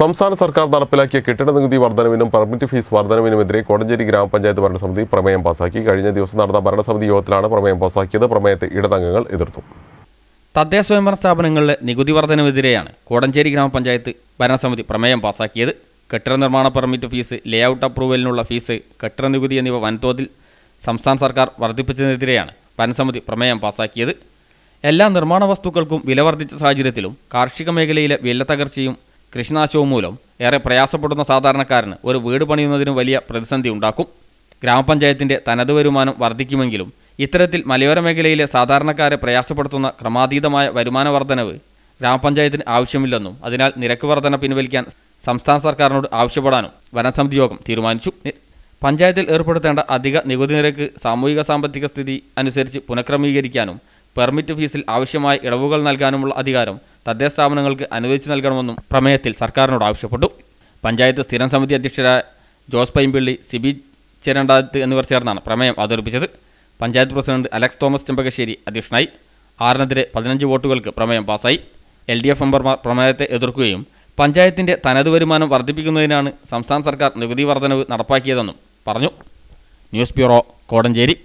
സംസ്ഥാന സർക്കാർ നടപ്പിലാക്കിയ കെട്ടിട നികുതി വർധനവിനും പെർമിറ്റ് ഫീസ് വർധനവിനുമെതിരെ കോടഞ്ചേരി ഗ്രാമപഞ്ചായത്ത് ഭരണസമിതി പ്രമേയം പാസാക്കി കഴിഞ്ഞ ദിവസം നടന്ന ഭരണസമിതി യോഗത്തിലാണ് പ്രമേയം പാസാക്കിയത് പ്രമേയത്തെ ഇടതംഗങ്ങൾ എതിർത്തു തദ്ദേശ സ്വയംഭരണ സ്ഥാപനങ്ങളിലെ നികുതി വർധനവിനെതിരെയാണ് കോടഞ്ചേരി ഗ്രാമപഞ്ചായത്ത് ഭരണസമിതി പ്രമേയം പാസാക്കിയത് കെട്ടിട നിർമ്മാണ പെർമിറ്റ് ഫീസ് ലേഔട്ട് അപ്രൂവലിനുള്ള ഫീസ് കെട്ടിട നികുതി എന്നിവ വൻതോതിൽ സംസ്ഥാന സർക്കാർ വർദ്ധിപ്പിച്ചതിനെതിരെയാണ് ഭരണസമിതി പ്രമേയം പാസാക്കിയത് എല്ലാ നിർമ്മാണ വസ്തുക്കൾക്കും വില വർദ്ധിച്ച സാഹചര്യത്തിലും കാർഷിക മേഖലയിലെ വില തകർച്ചയും കൃഷിനാശവും മൂലം ഏറെ പ്രയാസപ്പെടുന്ന സാധാരണക്കാരന് ഒരു വീട് പണിയുന്നതിനും വലിയ പ്രതിസന്ധി ഉണ്ടാക്കും ഗ്രാമപഞ്ചായത്തിന്റെ തനത് വരുമാനം വർദ്ധിക്കുമെങ്കിലും ഇത്തരത്തിൽ മലയോര മേഖലയിലെ സാധാരണക്കാരെ പ്രയാസപ്പെടുത്തുന്ന ക്രമാതീതമായ വരുമാന വർധനവ് ഗ്രാമപഞ്ചായത്തിന് ആവശ്യമില്ലെന്നും അതിനാൽ നിരക്ക് വർധന പിൻവലിക്കാൻ സംസ്ഥാന സർക്കാരിനോട് ആവശ്യപ്പെടാനും വനസമിതി യോഗം തീരുമാനിച്ചു പഞ്ചായത്തിൽ ഏർപ്പെടുത്തേണ്ട അധിക നികുതി നിരക്ക് സാമൂഹിക സാമ്പത്തിക സ്ഥിതി അനുസരിച്ച് പുനഃക്രമീകരിക്കാനും പെർമിറ്റ് ഫീസിൽ ആവശ്യമായ ഇളവുകൾ നൽകാനുമുള്ള അധികാരം തദ്ദേശ സ്ഥാപനങ്ങൾക്ക് അനുവദിച്ചു നൽകണമെന്നും പ്രമേയത്തിൽ സർക്കാരിനോട് ആവശ്യപ്പെട്ടു പഞ്ചായത്ത് സ്ഥിരം സമിതി അധ്യക്ഷരായ ജോസ് പൈമ്പിള്ളി സിബി ചേരണ്ടാത്ത് എന്നിവർ ചേർന്നാണ് പ്രമേയം അവതരിപ്പിച്ചത് പഞ്ചായത്ത് പ്രസിഡന്റ് അലക്സ് തോമസ് ചെമ്പകശ്ശേരി അധ്യക്ഷനായി ആറിനെതിരെ പതിനഞ്ച് വോട്ടുകൾക്ക് പ്രമേയം പാസായി എൽ ഡി എഫ് മെമ്പർമാർ പ്രമേയത്തെ എതിർക്കുകയും പഞ്ചായത്തിൻ്റെ തനത് വരുമാനം വർദ്ധിപ്പിക്കുന്നതിനാണ് സംസ്ഥാന സർക്കാർ നികുതി വർധനവ് നടപ്പാക്കിയതെന്നും പറഞ്ഞു ന്യൂസ് ബ്യൂറോ കോടഞ്ചേരി